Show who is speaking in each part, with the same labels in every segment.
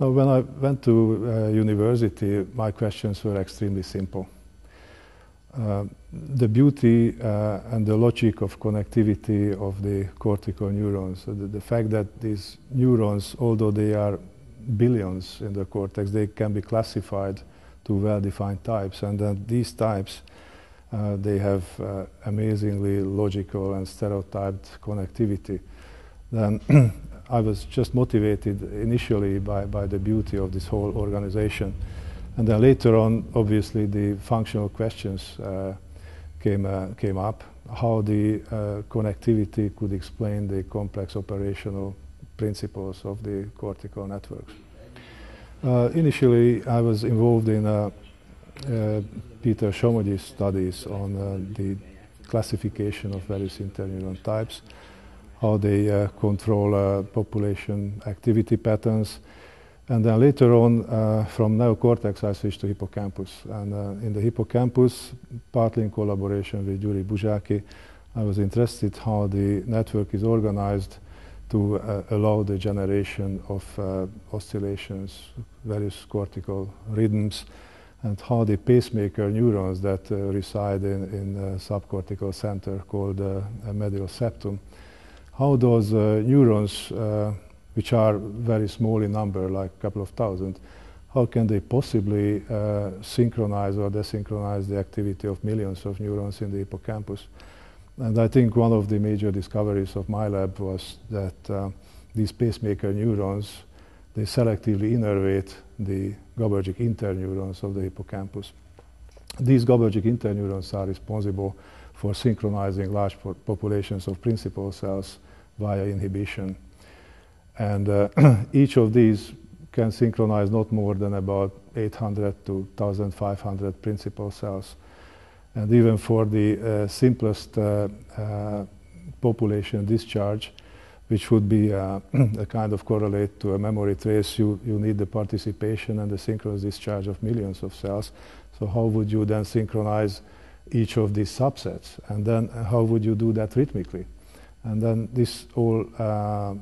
Speaker 1: Now, when I went to uh, university, my questions were extremely simple. Uh, the beauty uh, and the logic of connectivity of the cortical neurons, so the, the, fact that these neurons, although they are billions in the cortex, they can be classified to well-defined types, and that these types, uh, they have uh, amazingly logical and stereotyped connectivity. Then uh, I was just motivated initially by, by the beauty of this whole organization. And then later on, obviously, the functional questions uh, came, uh, came up, how the uh, connectivity could explain the complex operational principles of the cortical networks. Uh, initially, I was involved in uh, Peter Shomogyi's studies on the classification of various interneuron types how they uh, control uh, population activity patterns. And then later on, uh, from neocortex, I switched to hippocampus. And uh, in the hippocampus, partly in collaboration with Yuri Bujaki, I was interested how the network is organized to uh, allow the generation of uh, oscillations, various cortical rhythms, and how the pacemaker neurons that reside in, in subcortical center called medial septum how those uh, neurons, uh, which are very small in number, like a couple of thousand, how can they possibly uh, synchronize or desynchronize the activity of millions of neurons in the hippocampus? And I think one of the major discoveries of my lab was that these pacemaker neurons, they selectively innervate the GABAergic interneurons of the hippocampus. These GABAergic interneurons are responsible for synchronizing large populations of principal cells via inhibition. And uh, each of these can synchronize not more than about 800 to 1,500 principal cells. And even for the uh, simplest uh, uh population discharge, which would be uh, a kind of correlate to a memory trace, you, you need the participation and the synchronous discharge of millions of cells. So how would you then synchronize each of these subsets, and then how would you do that rhythmically? And then this all uh,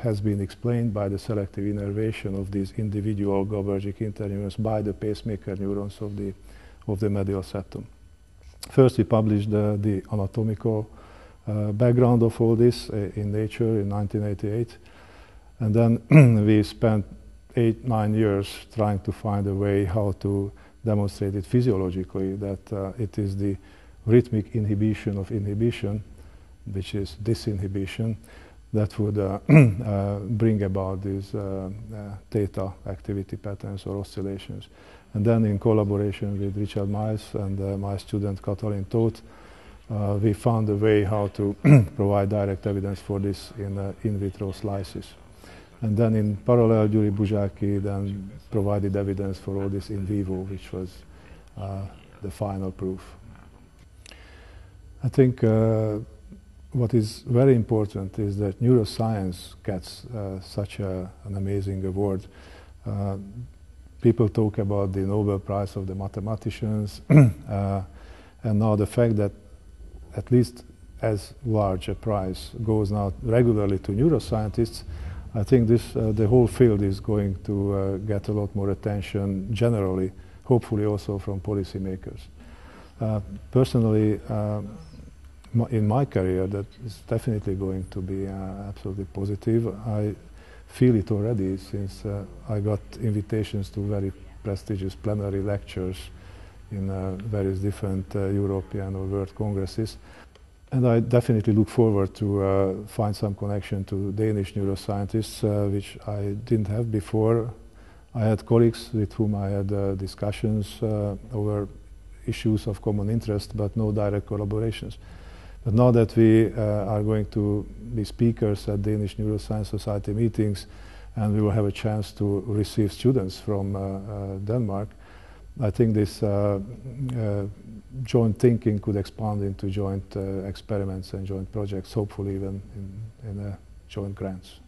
Speaker 1: has been explained by the selective innervation of these individual GABAergic interneurons by the pacemaker neurons of the, of the medial septum. First, we published uh, the anatomical uh, background of all this uh, in Nature in 1988. And then we spent eight, nine years trying to find a way how to demonstrated physiologically that uh, it is the rhythmic inhibition of inhibition, which is disinhibition, that would uh, uh, bring about these uh, uh, theta activity patterns or oscillations. And then in collaboration with Richard Miles and uh, my student Katalin Toth, we found a way how to provide direct evidence for this in in vitro slices. And then in parallel, Yuri Buzsaki then provided evidence for all this in vivo, which was uh, the final proof. I think uh, what is very important is that neuroscience gets uh, such a, an amazing award. Uh, people talk about the Nobel Prize of the mathematicians, uh, and now the fact that at least as large a prize goes now regularly to neuroscientists I think this, uh, the whole field is going to uh, get a lot more attention generally, hopefully also from policymakers. Uh, personally, uh, in my career, that is definitely going to be uh, absolutely positive. I feel it already since uh, I got invitations to very prestigious plenary lectures in various different European or world congresses. And I definitely look forward to uh, find some connection to Danish neuroscientists, uh, which I didn't have before. I had colleagues with whom I had uh, discussions uh, over issues of common interest, but no direct collaborations. But now that we uh, are going to be speakers at Danish Neuroscience Society meetings, and we will have a chance to receive students from uh, Denmark, I think this uh, uh, joint thinking could expand into joint uh, experiments and joint projects, hopefully even in, in joint grants.